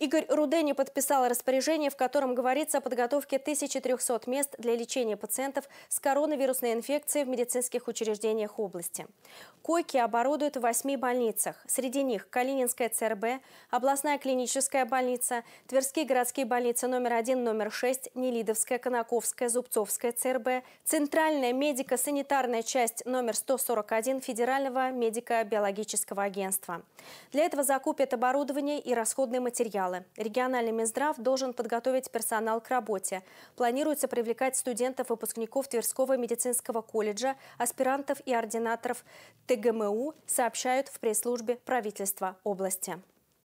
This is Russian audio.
Игорь Рудени подписал распоряжение, в котором говорится о подготовке 1300 мест для лечения пациентов с коронавирусной инфекцией в медицинских учреждениях области. Койки оборудуют в восьми больницах. Среди них Калининская ЦРБ, областная клиническая больница, Тверские городские больницы номер 1, номер 6, Нелидовская, Конаковская, Зубцовская ЦРБ, Центральная медико-санитарная часть номер 141 Федерального медико-биологического агентства. Для этого закупят оборудование и расходные материалы материалы. Региональный Минздрав должен подготовить персонал к работе. Планируется привлекать студентов-выпускников Тверского медицинского колледжа, аспирантов и ординаторов ТГМУ, сообщают в пресс-службе правительства области.